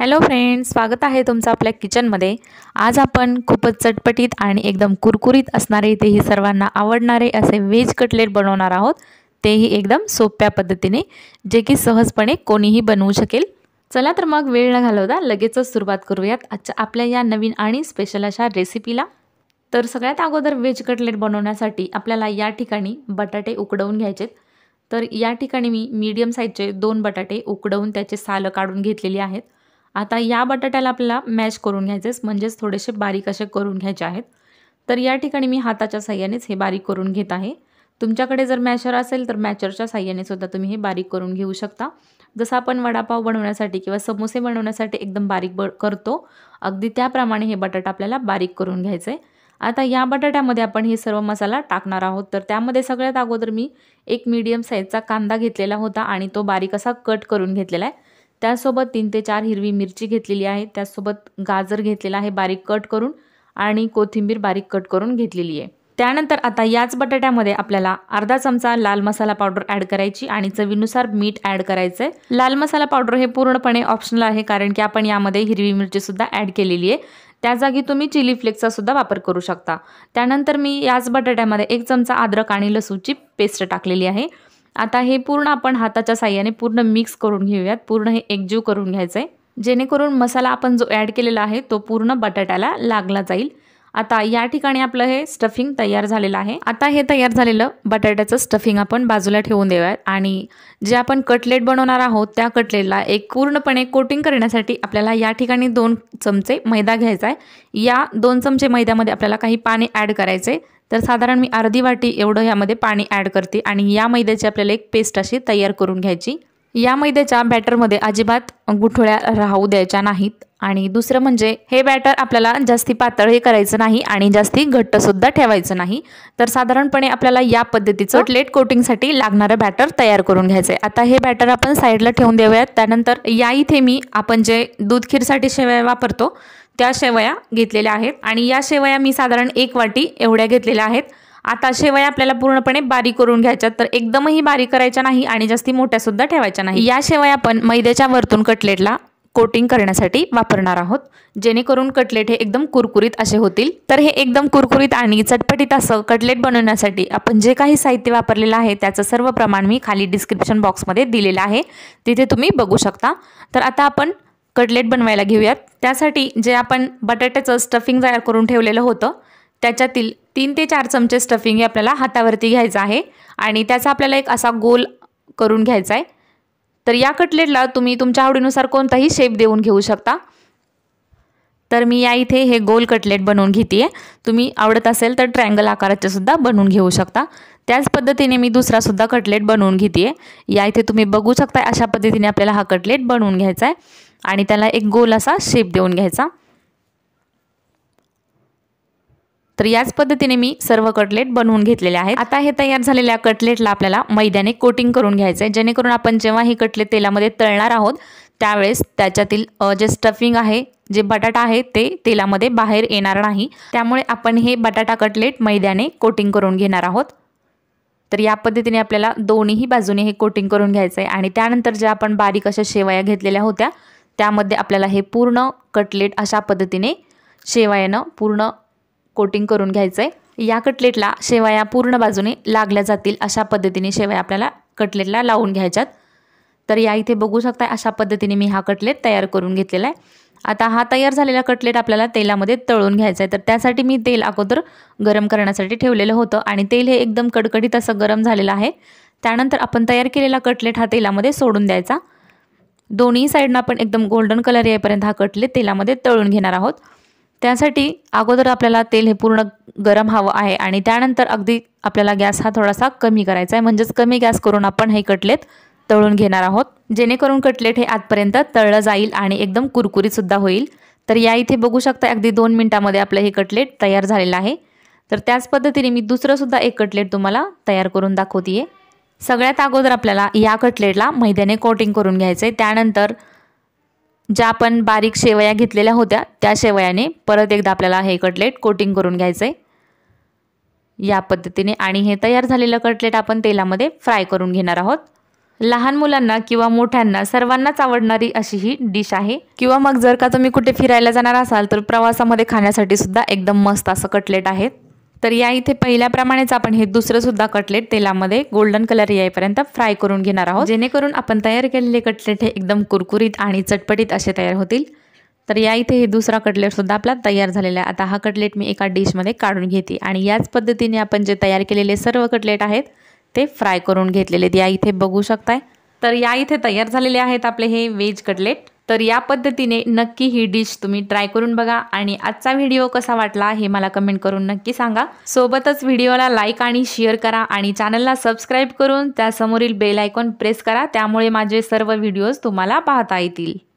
hello friends स्वागत आहे तुमचं आपल्या किचनमध्ये आज आपण खूपच चटपटीत आणि एकदम कुरकुरीत असणारे तेही सर्वांना आवडणारे असे व्हेज कटलेट बनवणार आहोत तेही एकदम सोप्या पद्धतीने जे की सहजपणे कोणीही बनवू शकेल चला तर मग वेळ न घालवता लगेचच सुरुवात करूयात आजच्या आपल्या या नवीन आणि स्पेशल अशा रेसिपीला तर सगळ्यात अगोदर व्हेज कटलेट बनवण्यासाठी आपल्याला या ठिकाणी बटाटे उकडवून घ्यायचेत तर या ठिकाणी मी मीडियम साईजचे दोन बटाटे उकडवून त्याचे सालं काढून घेतलेली आहेत आता या बटाट्याला आपल्याला मॅश करून घ्यायचेस म्हणजेच थोडेसे बारीक असे करून घ्यायचे आहेत तर या ठिकाणी मी हाताच्या साह्यानेच हे बारीक करून घेत आहे तुमच्याकडे जर मॅशर असेल तर मॅचरच्या साह्याने सुद्धा तुम्ही हे बारीक करून घेऊ शकता जसं आपण वडापाव बनवण्यासाठी किंवा समोसे बनवण्यासाठी एकदम बारीक ब करतो अगदी त्याप्रमाणे हे बटाटा आपल्याला बारीक करून घ्यायचं आहे आता या बटाट्यामध्ये आपण हे सर्व मसाला टाकणार आहोत तर त्यामध्ये सगळ्यात अगोदर मी एक मीडियम साईजचा कांदा घेतलेला होता आणि तो बारीक असा कट करून घेतलेला आहे त्यासोबत तीन ते चार हिरवी मिरची घेतलेली आहे त्यासोबत गाजर घेतलेला आहे बारीक कट करून आणि कोथिंबीर बारीक कट करून घेतलेली आहे त्यानंतर आता याच बटाट्यामध्ये आपल्याला अर्धा चमचा लाल मसाला पावडर ॲड करायची आणि चवीनुसार मीठ ॲड करायचं आहे लाल मसाला पावडर हे पूर्णपणे ऑप्शनल आहे कारण की आपण यामध्ये हिरवी मिरचीसुद्धा ॲड केलेली आहे त्या जागी तुम्ही चिली फ्लेक्सचा सुद्धा वापर करू शकता त्यानंतर मी याच बटाट्यामध्ये एक चमचा अद्रक आणि लसूची पेस्ट टाकलेली आहे आता हे पूर्ण आपण हाताच्या साह्याने पूर्ण मिक्स करून घेऊयात पूर्ण हे एकजीव करून घ्यायचं आहे जेणेकरून मसाला आपण जो ॲड केलेला आहे तो पूर्ण बटाट्याला लागला जाईल आता या ठिकाणी आपलं हे स्टफिंग तयार झालेलं आहे आता हे तयार झालेलं बटाट्याचं स्टफिंग आपण बाजूला ठेवून देऊयात आणि जे आपण कटलेट बनवणार आहोत त्या कटलेटला एक पूर्णपणे कोटिंग करण्यासाठी आपल्याला या ठिकाणी दोन चमचे मैदा घ्यायचा आहे या दोन चमचे मैद्यामध्ये आपल्याला काही पाणी ॲड करायचे तर साधारण मी अर्धी वाटी एवढं यामध्ये पाणी ॲड करते आणि या मैद्याची आपल्याला एक पेस्ट अशी तयार करून घ्यायची या मैद्याच्या बॅटरमध्ये अजिबात गुठळ्या राहू द्यायच्या नाहीत आणि दुसरं म्हणजे हे बॅटर आपल्याला जास्ती पातळ हे करायचं नाही आणि जास्ती घट्टसुद्धा ठेवायचं नाही तर साधारणपणे आपल्याला या पद्धतीचं कटलेट कोटिंगसाठी लागणारं बॅटर तयार करून घ्यायचं आहे आता हे बॅटर आपण साईडला ठेवून देऊयात त्यानंतर या इथे मी आपण जे दूध खीरसाठी शेवया वापरतो त्या शेवया घेतलेल्या आहेत आणि या शेवया मी साधारण एक वाटी एवढ्या घेतलेल्या आहेत आता शेवया आपल्याला पूर्णपणे बारीक करून घ्यायच्या तर एकदमही बारीक करायच्या नाही आणि जास्ती मोठ्या सुद्धा ठेवायच्या नाही या शेवया आपण मैद्याच्या वरतून कटलेटला कोटिंग करण्यासाठी वापरणार आहोत जेणेकरून कटलेट हे एकदम कुरकुरीत असे होतील तर हे एकदम कुरकुरीत आणि चटपटीत असं कटलेट बनवण्यासाठी आपण जे काही साहित्य वापरलेलं आहे त्याचं सर्व प्रमाण मी खाली डिस्क्रिप्शन बॉक्समध्ये दिलेलं आहे तिथे तुम्ही बघू शकता तर आता आपण कटलेट बनवायला घेऊयात त्यासाठी जे आपण बटाट्याचं स्टफिंग तयार करून ठेवलेलं होतं त्याच्यातील तीन ते चार चमचे स्टफिंग हे आपल्याला हातावरती घ्यायचं आहे आणि त्याचा आपल्याला एक असा गोल करून घ्यायचा आहे तर या कटलेटला तुम्ही तुमच्या आवडीनुसार कोणताही शेप देऊन घेऊ शकता तर मी या इथे हे गोल कटलेट बनवून घेते आहे तुम्ही आवडत असेल तर ट्रँगल आकाराचे सुद्धा बनवून घेऊ शकता त्याच पद्धतीने मी दुसरासुद्धा कटलेट बनवून घेते आहे या इथे तुम्ही बघू शकता अशा पद्धतीने आपल्याला हा कटलेट बनवून घ्यायचा आहे आणि त्याला एक गोल असा शेप देऊन घ्यायचा तर याच पद्धतीने मी सर्व कटलेट बनवून घेतलेले आहेत आता हे तयार झालेल्या कटलेटला आपल्याला मैद्याने कोटिंग करून घ्यायचं आहे जेणेकरून आपण जेव्हा हे कटलेट तेलामध्ये तळणार आहोत त्यावेळेस त्याच्यातील जे स्टफिंग आहे जे बटाटा आहे ते तेलामध्ये बाहेर येणार नाही त्यामुळे आपण हे बटाटा कटलेट मैद्याने कोटिंग करून घेणार आहोत तर या पद्धतीने आपल्याला दोन्हीही बाजूने हे कोटिंग करून घ्यायचं आहे आणि त्यानंतर ज्या आपण बारीक अशा शेवया घेतलेल्या होत्या त्यामध्ये आपल्याला हे पूर्ण कटलेट अशा पद्धतीने शेवयानं पूर्ण कोटिंग करून घ्यायचं आहे या कटलेटला शेवया पूर्ण बाजूने लागल्या जातील अशा पद्धतीने शेवया आपल्याला कटलेटला लावून घ्यायच्यात तर या इथे बघू शकता अशा पद्धतीने मी हा कटलेट तयार करून घेतलेला आहे आता हा तयार झालेला कटलेट आपल्याला तेलामध्ये तळून घ्यायचा आहे तर त्यासाठी मी तेल अगोदर गरम करण्यासाठी ठेवलेलं होतं आणि तेल हे एकदम कडकडीत असं गरम झालेलं आहे त्यानंतर आपण तयार केलेला कटलेट हा तेलामध्ये सोडून द्यायचा दोन्ही साईडनं आपण एकदम गोल्डन कलर येईपर्यंत हा कटलेट तेलामध्ये तळून घेणार आहोत त्यासाठी अगोदर आपल्याला तेल हे पूर्ण गरम हवं आहे आणि त्यानंतर अगदी आपल्याला गॅस हा थोडासा कमी करायचा आहे म्हणजेच कमी गॅस करून आपण हे कटलेत तळून घेणार आहोत जेणेकरून कटलेट हे आतपर्यंत तळलं जाईल आणि एकदम कुरकुरीतसुद्धा होईल तर या इथे बघू शकता अगदी दोन मिनटामध्ये आपलं हे कटलेट तयार झालेलं आहे तर त्याच पद्धतीने मी दुसरंसुद्धा एक कटलेट तुम्हाला तयार करून दाखवते सगळ्यात अगोदर आपल्याला या कटलेटला मैद्याने कोटिंग करून घ्यायचं आहे त्यानंतर ज्या आपण बारीक शेवया घेतलेल्या होत्या त्या शेवयाने परत एकदा आपल्याला हे कटलेट कोटिंग करून घ्यायचं आहे या पद्धतीने आणि हे तयार झालेलं कटलेट आपण तेलामध्ये फ्राय करून घेणार आहोत लहान मुलांना किंवा मोठ्यांना सर्वांनाच आवडणारी अशी ही डिश आहे किंवा मग जर का तुम्ही कुठे फिरायला जाणार असाल तर प्रवासामध्ये खाण्यासाठी सुद्धा एकदम मस्त असं कटलेट आहे तर या इथे पहिल्याप्रमाणेच आपण हे दुसरं सुद्धा कटलेट तेलामध्ये गोल्डन कलर येईपर्यंत फ्राय करून घेणार आहोत जेणेकरून आपण तयार केलेले कटलेट हे एकदम कुरकुरीत आणि चटपटीत असे तयार होतील तर या इथे हे दुसरा कटलेटसुद्धा आपला तयार झालेला आहे आता हा कटलेट मी एका डिशमध्ये काढून घेते आणि याच पद्धतीने आपण जे तयार केलेले सर्व कटलेट आहेत ते फ्राय करून घेतलेले या इथे बघू शकताय तर या इथे तयार झालेले आहेत आपले हे व्हेज कटलेट तर या पद्धतीने नक्की ही डिश तुम्ही ट्राय करून बघा आणि आजचा व्हिडिओ कसा वाटला हे मला कमेंट करून नक्की सांगा सोबतच व्हिडिओला लाईक आणि शेअर करा आणि चॅनलला सबस्क्राईब करून त्यासमोरील बेल आयकॉन प्रेस करा त्यामुळे माझे सर्व व्हिडिओज तुम्हाला पाहता येतील